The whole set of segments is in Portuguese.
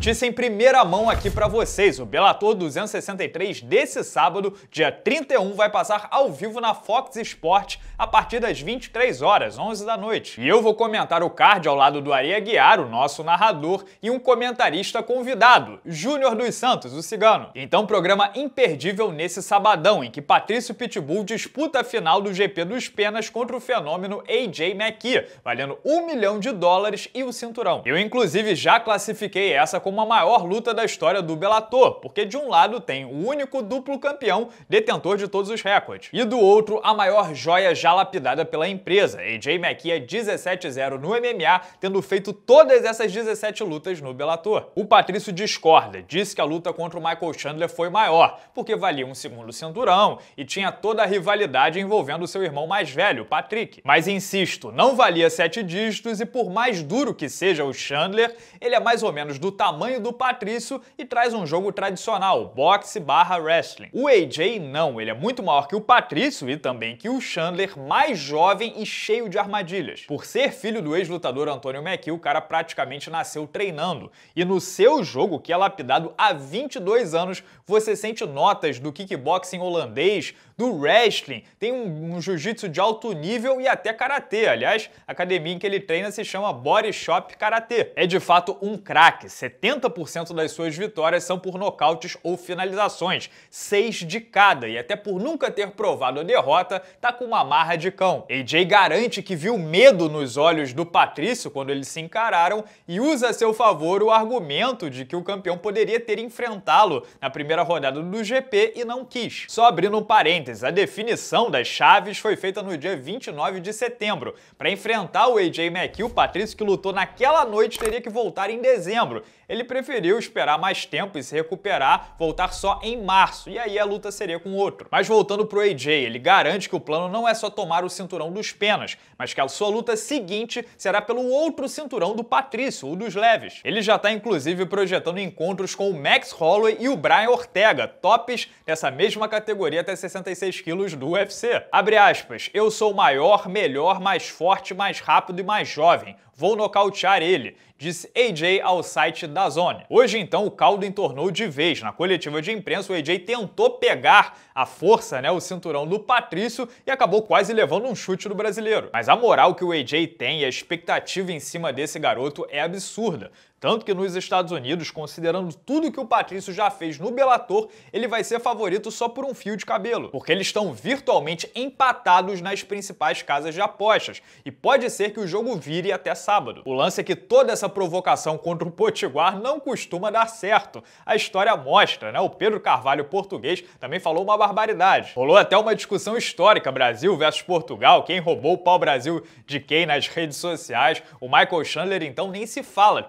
notícia em primeira mão aqui para vocês. O Belator 263 desse sábado, dia 31, vai passar ao vivo na Fox Sport a partir das 23 horas, 11 da noite. E eu vou comentar o card ao lado do Ari Aguiar, o nosso narrador, e um comentarista convidado, Júnior dos Santos, o cigano. Então, programa imperdível nesse sabadão, em que Patrício Pitbull disputa a final do GP dos Penas contra o fenômeno AJ McKee, valendo um milhão de dólares e o cinturão. Eu, inclusive, já classifiquei essa com como a maior luta da história do Bellator, porque de um lado tem o único duplo campeão detentor de todos os recordes, e do outro a maior joia já lapidada pela empresa. AJ McKee 17-0 no MMA, tendo feito todas essas 17 lutas no Bellator. O Patrício discorda, disse que a luta contra o Michael Chandler foi maior, porque valia um segundo cinturão e tinha toda a rivalidade envolvendo seu irmão mais velho, Patrick. Mas insisto, não valia sete dígitos e por mais duro que seja o Chandler, ele é mais ou menos do tamanho tamanho do Patrício e traz um jogo tradicional, boxe barra wrestling. O AJ não, ele é muito maior que o Patrício e também que o Chandler, mais jovem e cheio de armadilhas. Por ser filho do ex-lutador Antonio McKee, o cara praticamente nasceu treinando. E no seu jogo, que é lapidado há 22 anos, você sente notas do kickboxing holandês, do wrestling, tem um, um jiu-jitsu de alto nível e até karatê. Aliás, a academia em que ele treina se chama Body Shop Karatê. É de fato um craque, 70 90% das suas vitórias são por nocautes ou finalizações, seis de cada, e até por nunca ter provado a derrota, tá com uma marra de cão. AJ garante que viu medo nos olhos do Patrício quando eles se encararam e usa a seu favor o argumento de que o campeão poderia ter enfrentá-lo na primeira rodada do GP e não quis. Só abrindo um parênteses, a definição das chaves foi feita no dia 29 de setembro. Para enfrentar o AJ McKee, o Patrício que lutou naquela noite teria que voltar em dezembro ele preferiu esperar mais tempo e se recuperar, voltar só em março, e aí a luta seria com outro. Mas voltando pro AJ, ele garante que o plano não é só tomar o cinturão dos penas, mas que a sua luta seguinte será pelo outro cinturão do Patrício, o dos leves. Ele já tá inclusive projetando encontros com o Max Holloway e o Brian Ortega, tops dessa mesma categoria até 66 quilos do UFC. Abre aspas, eu sou maior, melhor, mais forte, mais rápido e mais jovem. Vou nocautear ele, disse AJ ao site da Zone. Hoje, então, o caldo entornou de vez. Na coletiva de imprensa, o AJ tentou pegar a força, né, o cinturão do Patrício e acabou quase levando um chute do brasileiro. Mas a moral que o AJ tem e a expectativa em cima desse garoto é absurda. Tanto que nos Estados Unidos, considerando tudo que o Patrício já fez no Bellator, ele vai ser favorito só por um fio de cabelo, porque eles estão virtualmente empatados nas principais casas de apostas, e pode ser que o jogo vire até sábado. O lance é que toda essa provocação contra o Potiguar não costuma dar certo. A história mostra, né? O Pedro Carvalho, português, também falou uma barbaridade. Rolou até uma discussão histórica, Brasil versus Portugal, quem roubou o pau-brasil de quem nas redes sociais. O Michael Chandler, então, nem se fala,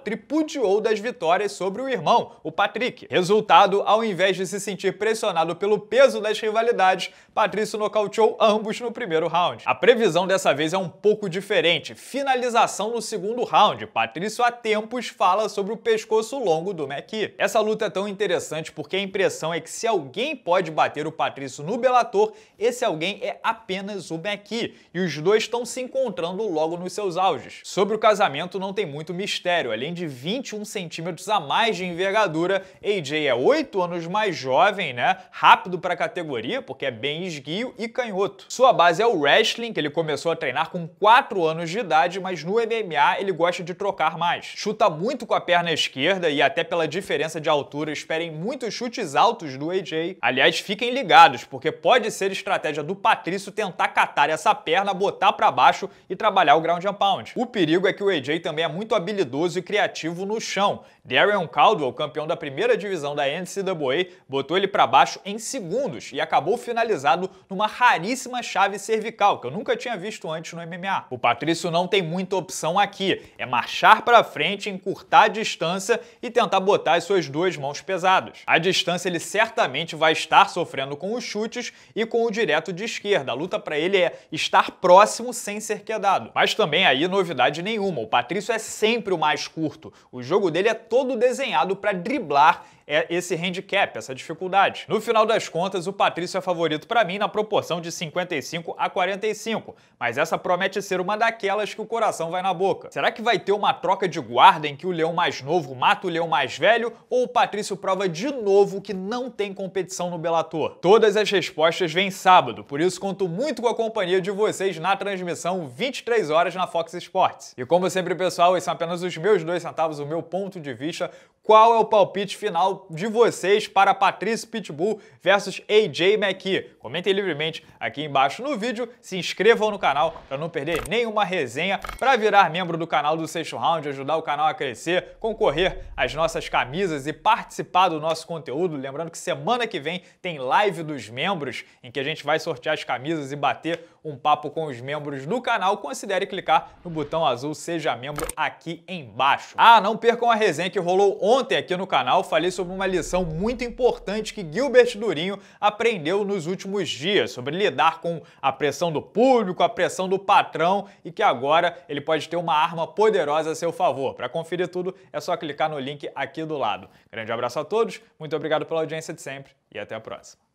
ou das vitórias sobre o irmão, o Patrick. Resultado, ao invés de se sentir pressionado pelo peso das rivalidades, Patrício nocauteou ambos no primeiro round. A previsão dessa vez é um pouco diferente. Finalização no segundo round. Patrício há tempos fala sobre o pescoço longo do McKee. Essa luta é tão interessante porque a impressão é que se alguém pode bater o Patrício no Bellator, esse alguém é apenas o McKee. E os dois estão se encontrando logo nos seus auges. Sobre o casamento não tem muito mistério, além de 20 21 centímetros a mais de envergadura. AJ é 8 anos mais jovem, né? Rápido para a categoria, porque é bem esguio e canhoto. Sua base é o wrestling, que ele começou a treinar com 4 anos de idade, mas no MMA ele gosta de trocar mais. Chuta muito com a perna esquerda e até pela diferença de altura, esperem muitos chutes altos do AJ. Aliás, fiquem ligados, porque pode ser estratégia do Patrício tentar catar essa perna, botar para baixo e trabalhar o ground and pound. O perigo é que o AJ também é muito habilidoso e criativo no chão. Darren Caldwell, campeão da primeira divisão da NCAA, botou ele para baixo em segundos e acabou finalizado numa raríssima chave cervical, que eu nunca tinha visto antes no MMA. O Patrício não tem muita opção aqui, é marchar para frente, encurtar a distância e tentar botar as suas duas mãos pesadas. A distância ele certamente vai estar sofrendo com os chutes e com o direto de esquerda. A luta para ele é estar próximo sem ser quedado. Mas também aí novidade nenhuma, o Patrício é sempre o mais curto. O jogo dele é todo desenhado para driblar é esse handicap, essa dificuldade. No final das contas, o Patrício é favorito para mim na proporção de 55 a 45, mas essa promete ser uma daquelas que o coração vai na boca. Será que vai ter uma troca de guarda em que o leão mais novo mata o leão mais velho ou o Patrício prova de novo que não tem competição no Bellator? Todas as respostas vêm sábado, por isso conto muito com a companhia de vocês na transmissão 23 horas na Fox Sports. E como sempre, pessoal, esses são apenas os meus dois centavos, o meu ponto de vista qual é o palpite final de vocês para Patrícia Pitbull versus AJ McKee. Comentem livremente aqui embaixo no vídeo, se inscrevam no canal para não perder nenhuma resenha, para virar membro do canal do Sexto Round, ajudar o canal a crescer, concorrer às nossas camisas e participar do nosso conteúdo. Lembrando que semana que vem tem live dos membros, em que a gente vai sortear as camisas e bater um papo com os membros do canal, considere clicar no botão azul Seja Membro aqui embaixo. Ah, não percam a resenha que rolou ontem aqui no canal. Falei sobre uma lição muito importante que Gilbert Durinho aprendeu nos últimos dias, sobre lidar com a pressão do público, a pressão do patrão e que agora ele pode ter uma arma poderosa a seu favor. Para conferir tudo, é só clicar no link aqui do lado. Grande abraço a todos, muito obrigado pela audiência de sempre e até a próxima.